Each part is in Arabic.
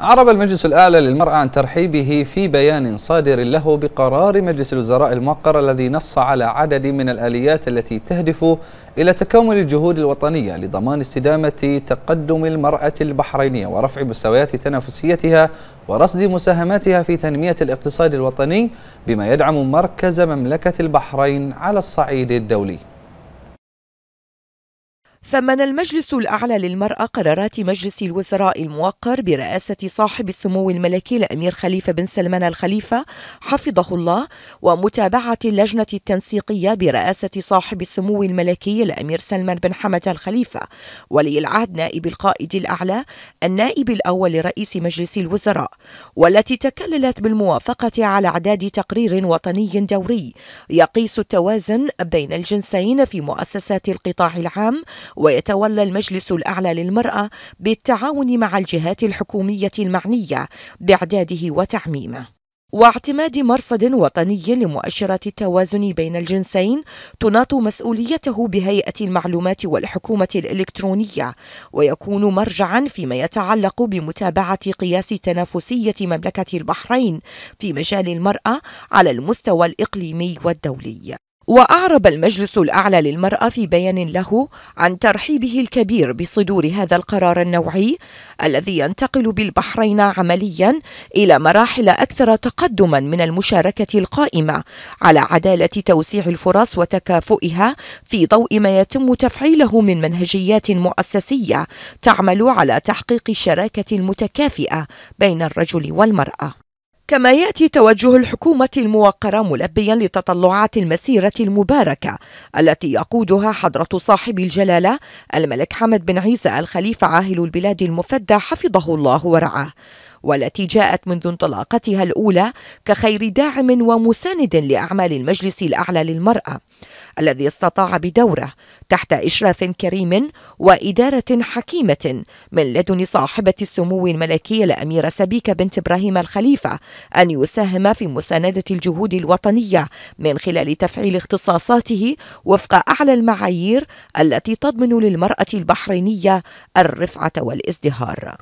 أعرب المجلس الأعلى للمرأة عن ترحيبه في بيان صادر له بقرار مجلس الوزراء الموقر الذي نص على عدد من الآليات التي تهدف إلى تكامل الجهود الوطنية لضمان استدامة تقدم المرأة البحرينية ورفع مستويات تنافسيتها ورصد مساهماتها في تنمية الاقتصاد الوطني بما يدعم مركز مملكة البحرين على الصعيد الدولي ثمن المجلس الأعلى للمرأة قرارات مجلس الوزراء الموقر برئاسة صاحب السمو الملكي الأمير خليفة بن سلمان الخليفة حفظه الله ومتابعة اللجنة التنسيقية برئاسة صاحب السمو الملكي الأمير سلمان بن حمد الخليفة ولي العهد نائب القائد الأعلى النائب الأول لرئيس مجلس الوزراء والتي تكللت بالموافقة على إعداد تقرير وطني دوري يقيس التوازن بين الجنسين في مؤسسات القطاع العام ويتولى المجلس الأعلى للمرأة بالتعاون مع الجهات الحكومية المعنية بإعداده وتعميمه واعتماد مرصد وطني لمؤشرات التوازن بين الجنسين تناط مسؤوليته بهيئة المعلومات والحكومة الإلكترونية ويكون مرجعا فيما يتعلق بمتابعة قياس تنافسية مملكة البحرين في مجال المرأة على المستوى الإقليمي والدولي وأعرب المجلس الأعلى للمرأة في بيان له عن ترحيبه الكبير بصدور هذا القرار النوعي الذي ينتقل بالبحرين عمليا إلى مراحل أكثر تقدما من المشاركة القائمة على عدالة توسيع الفرص وتكافؤها في ضوء ما يتم تفعيله من منهجيات مؤسسية تعمل على تحقيق الشراكة المتكافئة بين الرجل والمرأة كما يأتي توجه الحكومة الموقرة ملبيا لتطلعات المسيرة المباركة التي يقودها حضرة صاحب الجلالة الملك حمد بن عيسى الخليفة عاهل البلاد المفدى حفظه الله ورعاه والتي جاءت منذ انطلاقتها الأولى كخير داعم ومساند لأعمال المجلس الأعلى للمرأة الذي استطاع بدوره تحت إشراف كريم وإدارة حكيمة من لدن صاحبة السمو الملكي الأميرة سبيكة بنت إبراهيم الخليفة أن يساهم في مساندة الجهود الوطنية من خلال تفعيل اختصاصاته وفق أعلى المعايير التي تضمن للمرأة البحرينية الرفعة والازدهار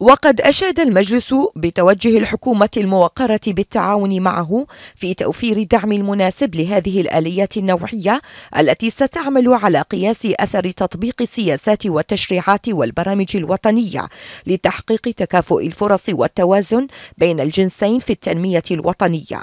وقد أشاد المجلس بتوجه الحكومة الموقرة بالتعاون معه في توفير الدعم المناسب لهذه الآليات النوعية التي ستعمل على قياس أثر تطبيق السياسات والتشريعات والبرامج الوطنية لتحقيق تكافؤ الفرص والتوازن بين الجنسين في التنمية الوطنية.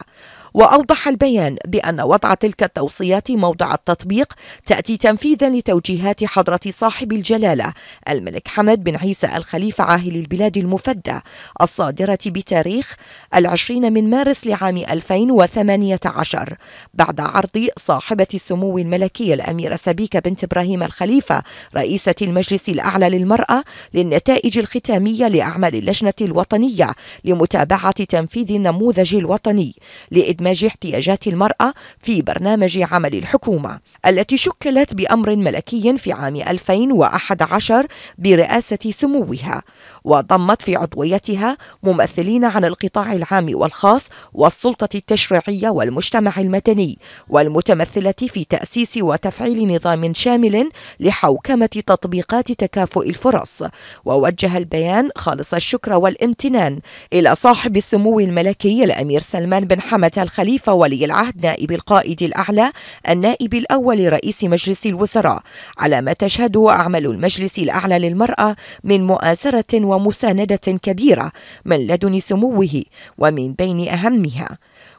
وأوضح البيان بأن وضع تلك التوصيات موضع التطبيق تأتي تنفيذا لتوجيهات حضرة صاحب الجلالة الملك حمد بن عيسى الخليفة عاهل البلاد المفدى الصادرة بتاريخ العشرين من مارس لعام 2018 بعد عرض صاحبة السمو الملكي الأميرة سبيكة بنت إبراهيم الخليفة رئيسة المجلس الأعلى للمرأة للنتائج الختامية لأعمال اللجنة الوطنية لمتابعة تنفيذ النموذج الوطني لإدارة لإدماج احتياجات المرأة في برنامج عمل الحكومة التي شكلت بأمر ملكي في عام 2011 برئاسة سموها وضمت في عضويتها ممثلين عن القطاع العام والخاص والسلطة التشريعية والمجتمع المدني والمتمثلة في تأسيس وتفعيل نظام شامل لحوكمة تطبيقات تكافؤ الفرص ووجه البيان خالص الشكر والامتنان إلى صاحب السمو الملكي الأمير سلمان بن حمد الخليفة ولي العهد نائب القائد الأعلى النائب الأول رئيس مجلس الوزراء على ما تشهده أعمال المجلس الأعلى للمرأة من مؤازرة ومساندة كبيرة من لدن سموه ومن بين أهمها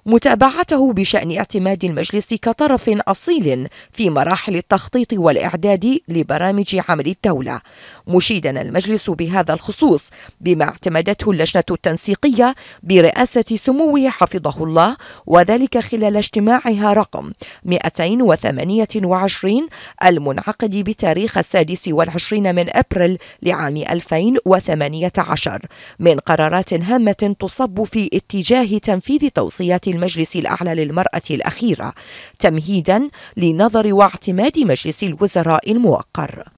متابعته بشأن اعتماد المجلس كطرف أصيل في مراحل التخطيط والإعداد لبرامج عمل الدولة مشيدا المجلس بهذا الخصوص بما اعتمدته اللجنة التنسيقية برئاسة سموه حفظه الله وذلك خلال اجتماعها رقم 228 المنعقد بتاريخ السادس والعشرين من أبريل لعام 2018 من قرارات هامة تصب في اتجاه تنفيذ توصيات المجلس الأعلى للمرأة الأخيرة تمهيدا لنظر واعتماد مجلس الوزراء الموقر